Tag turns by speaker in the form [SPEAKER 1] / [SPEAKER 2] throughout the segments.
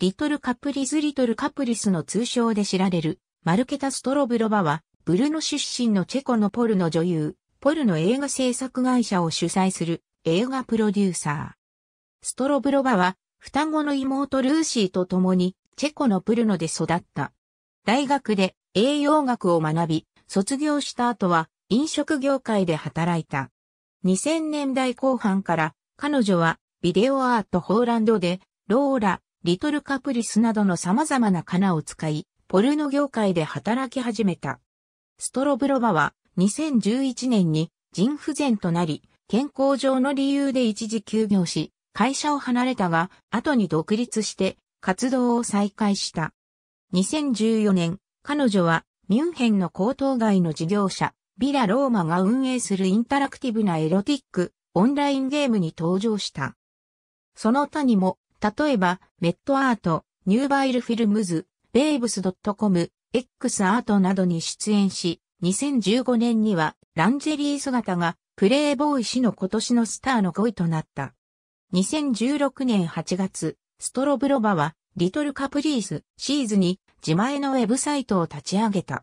[SPEAKER 1] リトルカプリズ・リトルカプリスの通称で知られる、マルケタ・ストロブロバは、ブルノ出身のチェコのポルの女優、ポルの映画制作会社を主催する映画プロデューサー。ストロブロバは、双子の妹ルーシーと共に、チェコのプルノで育った。大学で栄養学を学び、卒業した後は飲食業界で働いた。2000年代後半から彼女はビデオアートホーランドでローラ、リトルカプリスなどの様々なカナを使い、ポルノ業界で働き始めた。ストロブロバは2011年に人不全となり、健康上の理由で一時休業し、会社を離れたが、後に独立して活動を再開した。2014年、彼女はミュンヘンの高等外の事業者、ビラ・ローマが運営するインタラクティブなエロティック、オンラインゲームに登場した。その他にも、例えば、メットアート、ニューバイルフィルムズ、ベイブス .com、X アートなどに出演し、2015年にはランジェリー姿がプレイボーイ氏の今年のスターの5位となった。2016年8月、ストロブロバはリトルカプリースシーズに自前のウェブサイトを立ち上げた。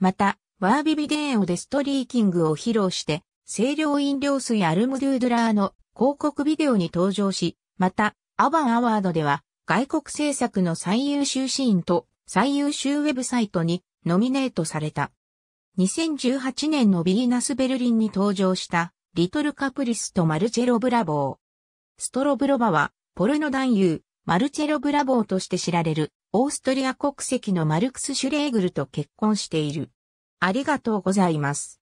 [SPEAKER 1] また、ワービビデーオでストリーキングを披露して、清涼飲料水アルムドゥードラーの広告ビデオに登場し、また、アバンアワードでは、外国制作の最優秀シーンと最優秀ウェブサイトにノミネートされた。2018年のビィーナス・ベルリンに登場したリトル・カプリスとマルチェロ・ブラボー。ストロブロバはポルノ男優マルチェロ・ブラボーとして知られるオーストリア国籍のマルクス・シュレーグルと結婚している。ありがとうございます。